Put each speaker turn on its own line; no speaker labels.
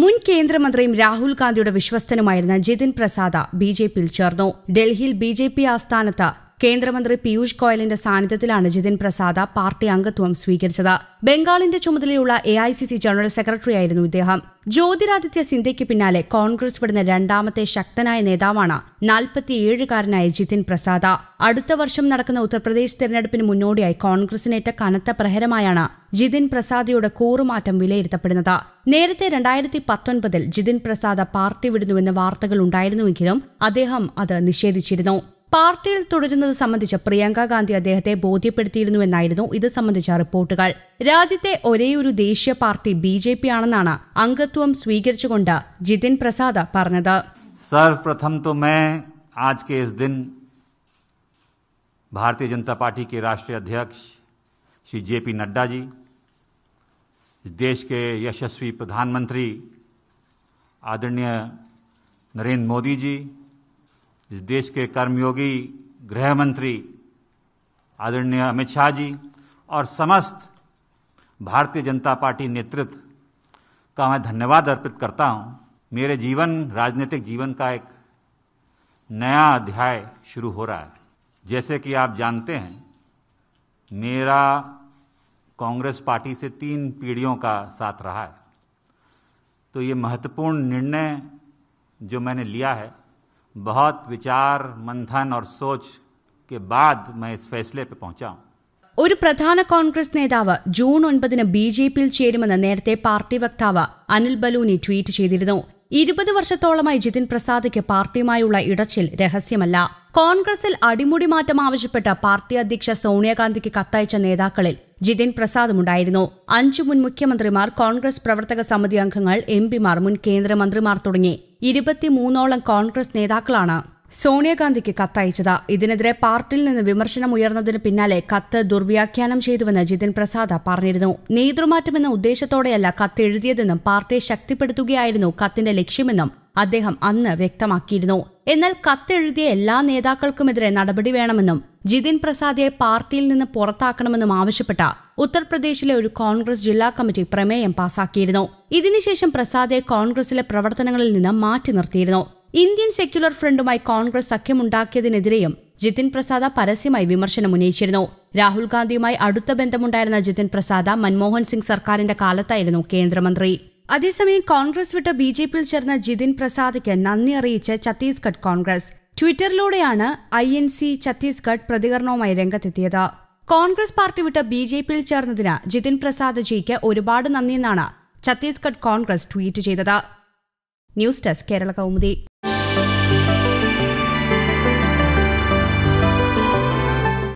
മുൻ കേന്ദ്രമന്ത്രിയും രാഹുൽ ഗാന്ധിയുടെ വിശ്വസ്തനുമായിരുന്ന ജിതിൻ പ്രസാദ ബി ജെ പിയിൽ ചേർന്നു ഡൽഹിയിൽ ബി ജെ പി ആസ്ഥാനത്ത് കേന്ദ്രമന്ത്രി പീയൂഷ് ഗോയലിന്റെ സാന്നിധ്യത്തിലാണ് ജിതിൻ പ്രസാദ പാർട്ടി അംഗത്വം സ്വീകരിച്ചത് ബംഗാളിന്റെ ചുമതലയുള്ള A I C C general സെക്രട്ടറിയായിരുന്നു ഇദ്ദേഹം ജ്യോതിരാദിത്യ സിന്ധ്യയ്ക്ക് പിന്നാലെ കോൺഗ്രസ് വിടുന്ന രണ്ടാമത്തെ ശക്തനായ നേതാവാണ് നാൽപ്പത്തിയേഴുകാരനായ ജിതിൻ പ്രസാദ അടുത്ത വർഷം നടക്കുന്ന ഉത്തർപ്രദേശ് തെരഞ്ഞെടുപ്പിന് മുന്നോടിയായി കോൺഗ്രസിനേറ്റ കനത്ത പ്രഹരമായാണ് ജിതിൻ പ്രസാദയുടെ കൂറുമാറ്റം വിലയിരുത്തപ്പെടുന്നത് നേരത്തെ രണ്ടായിരത്തി പത്തൊൻപതിൽ ജിതിൻ പ്രസാദ പാർട്ടി വിടുന്നുവെന്ന വാർത്തകൾ ഉണ്ടായിരുന്നുവെങ്കിലും അദ്ദേഹം അത് നിഷേധിച്ചിരുന്നു പാർട്ടിയിൽ തുടരുന്നത് സംബന്ധിച്ച് പ്രിയങ്ക ഗാന്ധി അദ്ദേഹത്തെ ബോധ്യപ്പെടുത്തിയിരുന്നുവെന്നായിരുന്നു ഇത് സംബന്ധിച്ച റിപ്പോർട്ടുകൾ രാജ്യത്തെ ഒരേയൊരു ദേശീയ പാർട്ടി ബി ജെ പി ആണെന്നാണ് അംഗത്വം സ്വീകരിച്ചുകൊണ്ട് ജിതിൻ പ്രസാദ് പറഞ്ഞത്
സർവപ്രഥം तो मैं आज के इस दिन भारतीय जनता पार्टी के राष्ट्रीय अध्यक्ष श्री जे नड्डा जी देश के यशस्वी प्रधानमंत्री आदरणीय नरेंद्र मोदी जी इस देश के कर्मयोगी गृह मंत्री आदरणीय अमित शाह जी और समस्त भारतीय जनता पार्टी नेतृत्व का मैं धन्यवाद अर्पित करता हूँ मेरे जीवन राजनीतिक जीवन का एक नया अध्याय शुरू हो रहा है जैसे कि आप जानते हैं मेरा कांग्रेस पार्टी से तीन पीढ़ियों का साथ रहा है तो ये महत्वपूर्ण निर्णय जो मैंने लिया है बहुत विचार मंथन और सोच के बाद मैं इस फैसले पे पहुंचा
ഒരു പ്രധാന കോൺഗ്രസ് നേതാവ് ജൂൺ ഒൻപതിന് ബി ജെ പിയിൽ ചേരുമെന്ന് നേരത്തെ പാർട്ടി വക്താവ് അനിൽ ബലൂനി ട്വീറ്റ് ചെയ്തിരുന്നു ഇരുപത് വർഷത്തോളമായി ജിതിൻ പ്രസാദിക്ക് പാർട്ടിയുമായുള്ള ഇടച്ചിൽ രഹസ്യമല്ല കോൺഗ്രസിൽ അടിമുടി മാറ്റം ആവശ്യപ്പെട്ട് പാർട്ടി അധ്യക്ഷ സോണിയാഗാന്ധിക്ക് കത്തയച്ച നേതാക്കളിൽ ജിതിൻ പ്രസാദുമുണ്ടായിരുന്നു അഞ്ചു മുൻ മുഖ്യമന്ത്രിമാർ കോൺഗ്രസ് പ്രവർത്തക സമിതി അംഗങ്ങൾ എം പിമാർ മുൻ കേന്ദ്രമന്ത്രിമാർ തുടങ്ങി ഇരുപത്തിമൂന്നോളം കോൺഗ്രസ് നേതാക്കളാണ് സോണിയാഗാന്ധിക്ക് കത്തയച്ചത് ഇതിനെതിരെ പാർട്ടിയിൽ നിന്ന് വിമർശനം ഉയർന്നതിന് പിന്നാലെ കത്ത് ദുർവ്യാഖ്യാനം ചെയ്തുവെന്ന് ജിതിൻ പ്രസാദ് പറഞ്ഞിരുന്നു നേതൃമാറ്റമെന്ന ഉദ്ദേശത്തോടെയല്ല കത്ത് എഴുതിയതെന്നും പാർട്ടിയെ ശക്തിപ്പെടുത്തുകയായിരുന്നു കത്തിന്റെ ലക്ഷ്യമെന്നും അദ്ദേഹം അന്ന് വ്യക്തമാക്കിയിരുന്നു എന്നാൽ കത്തെഴുതിയ എല്ലാ നേതാക്കൾക്കുമെതിരെ നടപടി വേണമെന്നും ജിതിൻ പ്രസാദിയെ പാർട്ടിയിൽ നിന്ന് പുറത്താക്കണമെന്നും ആവശ്യപ്പെട്ട ഉത്തർപ്രദേശിലെ ഒരു കോൺഗ്രസ് ജില്ലാ കമ്മിറ്റി പ്രമേയം പാസാക്കിയിരുന്നു ഇതിനുശേഷം പ്രസാദെ കോൺഗ്രസിലെ പ്രവർത്തനങ്ങളിൽ നിന്ന് മാറ്റി നിർത്തിയിരുന്നു ഇന്ത്യൻ സെക്യുലർ ഫ്രണ്ടുമായി കോൺഗ്രസ് സഖ്യമുണ്ടാക്കിയതിനെതിരെയും ജിതിൻ പ്രസാദ പരസ്യമായി വിമർശനം ഉന്നയിച്ചിരുന്നു രാഹുൽ ഗാന്ധിയുമായി അടുത്ത ബന്ധമുണ്ടായിരുന്ന ജിതിൻ പ്രസാദ മൻമോഹൻ സിംഗ് സർക്കാരിന്റെ കാലത്തായിരുന്നു കേന്ദ്രമന്ത്രി അതേസമയം കോൺഗ്രസ് വിട്ട് ബി ജെ പിയിൽ ചേർന്ന ജിതിൻ പ്രസാദിക്ക് നന്ദി അറിയിച്ച് ഛത്തീസ്ഗഡ് കോൺഗ്രസ് ട്വിറ്ററിലൂടെയാണ് ഐ എൻ സി ഛത്തീസ്ഗഡ് പ്രതികരണവുമായി രംഗത്തെത്തിയത് കോൺഗ്രസ് പാർട്ടി വിട്ട് ബി ജെ പിയിൽ ചേർന്നതിന് ജിതിൻ പ്രസാദ് ജിക്ക് ഒരുപാട് നന്ദിയെന്നാണ് ഛത്തീസ്ഗഡ് കോൺഗ്രസ് ട്വീറ്റ് ചെയ്തത് ന്യൂസ് ഡെസ്ക് കേരള കൗമുദി